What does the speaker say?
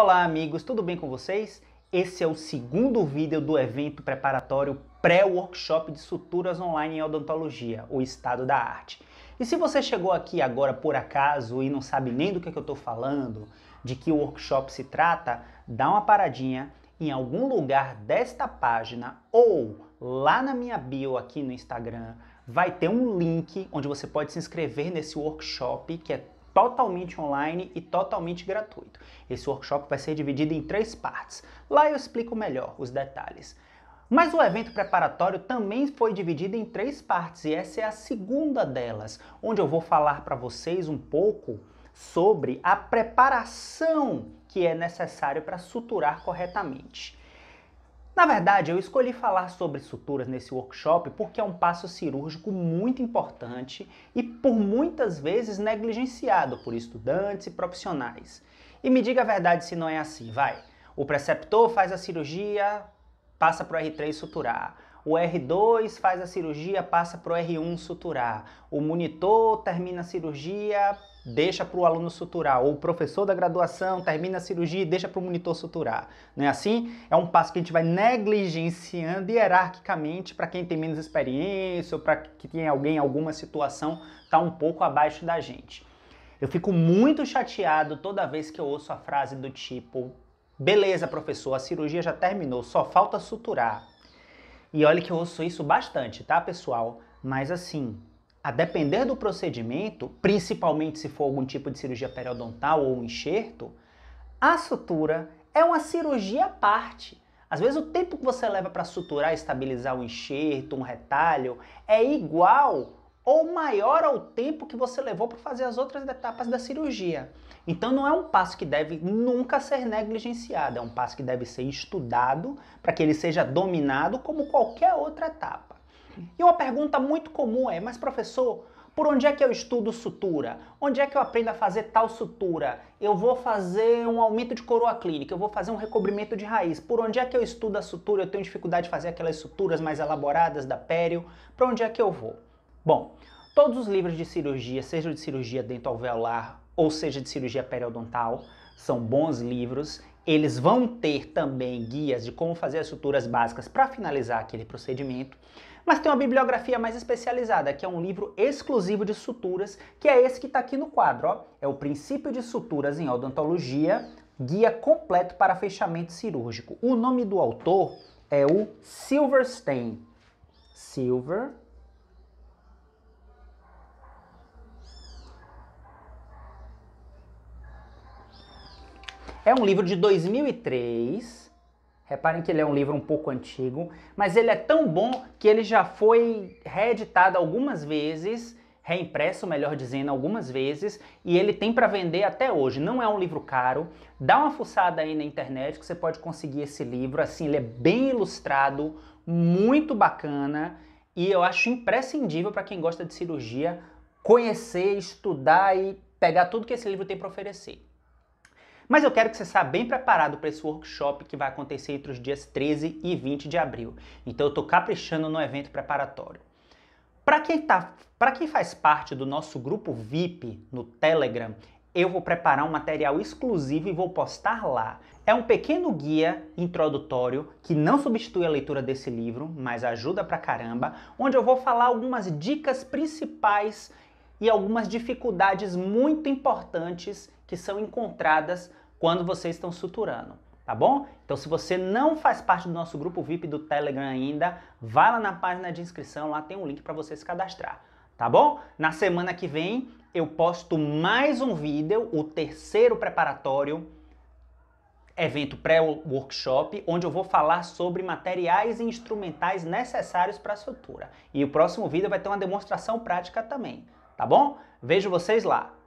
Olá, amigos, tudo bem com vocês? Esse é o segundo vídeo do evento preparatório pré-workshop de suturas online em odontologia, o estado da arte. E se você chegou aqui agora por acaso e não sabe nem do que, é que eu estou falando, de que o workshop se trata, dá uma paradinha em algum lugar desta página ou lá na minha bio aqui no Instagram, vai ter um link onde você pode se inscrever nesse workshop que é totalmente online e totalmente gratuito. Esse workshop vai ser dividido em três partes. Lá eu explico melhor os detalhes. Mas o evento preparatório também foi dividido em três partes e essa é a segunda delas, onde eu vou falar para vocês um pouco sobre a preparação que é necessário para suturar corretamente. Na verdade, eu escolhi falar sobre suturas nesse workshop porque é um passo cirúrgico muito importante e por muitas vezes negligenciado por estudantes e profissionais. E me diga a verdade se não é assim, vai. O preceptor faz a cirurgia, passa para o R3 suturar. O R2 faz a cirurgia, passa para o R1 suturar. O monitor termina a cirurgia, deixa para o aluno suturar. Ou o professor da graduação termina a cirurgia e deixa para o monitor suturar. Não é assim? É um passo que a gente vai negligenciando hierarquicamente para quem tem menos experiência ou para que tem alguém alguma situação está um pouco abaixo da gente. Eu fico muito chateado toda vez que eu ouço a frase do tipo: beleza, professor, a cirurgia já terminou, só falta suturar. E olha que eu ouço isso bastante, tá, pessoal? Mas assim, a depender do procedimento, principalmente se for algum tipo de cirurgia periodontal ou um enxerto, a sutura é uma cirurgia à parte. Às vezes o tempo que você leva para suturar, estabilizar um enxerto, um retalho, é igual ou maior ao tempo que você levou para fazer as outras etapas da cirurgia. Então não é um passo que deve nunca ser negligenciado, é um passo que deve ser estudado para que ele seja dominado como qualquer outra etapa. E uma pergunta muito comum é, mas professor, por onde é que eu estudo sutura? Onde é que eu aprendo a fazer tal sutura? Eu vou fazer um aumento de coroa clínica, eu vou fazer um recobrimento de raiz. Por onde é que eu estudo a sutura? Eu tenho dificuldade de fazer aquelas suturas mais elaboradas da pério. Para onde é que eu vou? Bom, todos os livros de cirurgia, seja de cirurgia dentalveolar ou seja de cirurgia periodontal, são bons livros. Eles vão ter também guias de como fazer as suturas básicas para finalizar aquele procedimento. Mas tem uma bibliografia mais especializada, que é um livro exclusivo de suturas, que é esse que está aqui no quadro. Ó. É o Princípio de Suturas em Odontologia, Guia Completo para Fechamento Cirúrgico. O nome do autor é o Silverstein. Silver É um livro de 2003. Reparem que ele é um livro um pouco antigo, mas ele é tão bom que ele já foi reeditado algumas vezes, reimpresso, melhor dizendo, algumas vezes, e ele tem para vender até hoje. Não é um livro caro. Dá uma fuçada aí na internet que você pode conseguir esse livro. Assim, ele é bem ilustrado, muito bacana, e eu acho imprescindível para quem gosta de cirurgia conhecer, estudar e pegar tudo que esse livro tem para oferecer. Mas eu quero que você saia bem preparado para esse workshop que vai acontecer entre os dias 13 e 20 de abril. Então eu estou caprichando no evento preparatório. Para quem, tá, quem faz parte do nosso grupo VIP no Telegram, eu vou preparar um material exclusivo e vou postar lá. É um pequeno guia introdutório que não substitui a leitura desse livro, mas ajuda pra caramba, onde eu vou falar algumas dicas principais e algumas dificuldades muito importantes que são encontradas quando vocês estão suturando, tá bom? Então se você não faz parte do nosso grupo VIP do Telegram ainda, vai lá na página de inscrição, lá tem um link para você se cadastrar, tá bom? Na semana que vem eu posto mais um vídeo, o terceiro preparatório, evento pré-workshop, onde eu vou falar sobre materiais e instrumentais necessários para a sutura. E o próximo vídeo vai ter uma demonstração prática também tá bom? Vejo vocês lá.